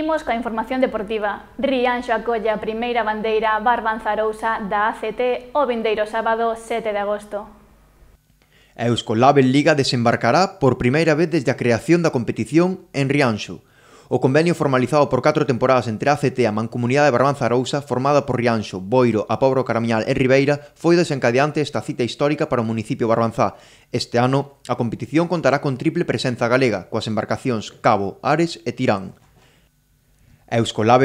Imos coa información deportiva. Rianxo acolle a primeira bandeira barbanzarousa da ACT o vindeiro sábado 7 de agosto. A Euskolabel Liga desembarcará por primeira vez desde a creación da competición en Rianxo. O convenio formalizado por catro temporadas entre a ACT e a Mancomunidade de Barbanza Arousa, formada por Rianxo, Boiro, Apobro, Caramiñal e Ribeira, foi desencadeante esta cita histórica para o municipio Barbanzá. Este ano, a competición contará con triple presenza galega, coas embarcacións Cabo, Ares e Tirán. A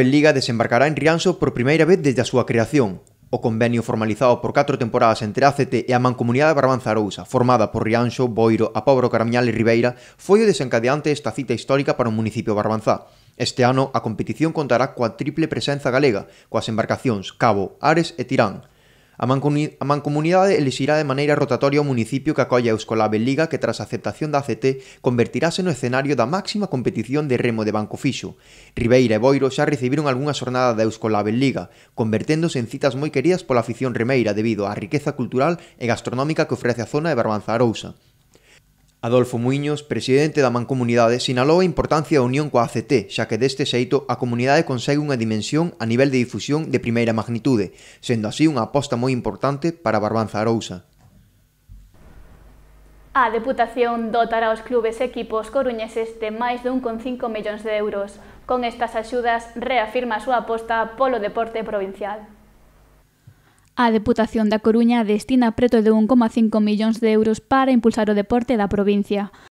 en Liga desembarcará en Rianxo por primeira vez desde a súa creación. O convenio formalizado por catro temporadas entre ACT e a Mancomunidade Barbanza Arousa, formada por Rianxo, Boiro, Apobro, Caramiñal e Ribeira, foi o desencadeante esta cita histórica para o municipio Barbanzá. Este ano, a competición contará coa triple presenza galega, coas embarcacións Cabo, Ares e Tirán, A, mancomun a mancomunidade elixirá de maneira rotatoria o municipio que acolle a Euskolabel Liga que tras a aceptación da ACT convertirase no escenario da máxima competición de remo de banco fixo. Ribeira e Boiro xa recibiron algunha xornada da Euskolabel Liga, converténdose en citas moi queridas pola afición remeira debido á riqueza cultural e gastronómica que ofrece a zona de Barbanza Arousa. Adolfo Muiños, presidente da Mancomunidade, sinalou a importancia da unión coa ACT, xa que deste xeito a comunidade consegue unha dimensión a nivel de difusión de primeira magnitude, sendo así unha aposta moi importante para Barbanza Arousa. A Deputación dotará aos clubes e equipos coruñeses de máis de 1,5 millóns de euros. Con estas axudas reafirma a súa aposta polo deporte provincial. A Deputación da Coruña destina preto de 1,5 millóns de euros para impulsar o deporte da provincia.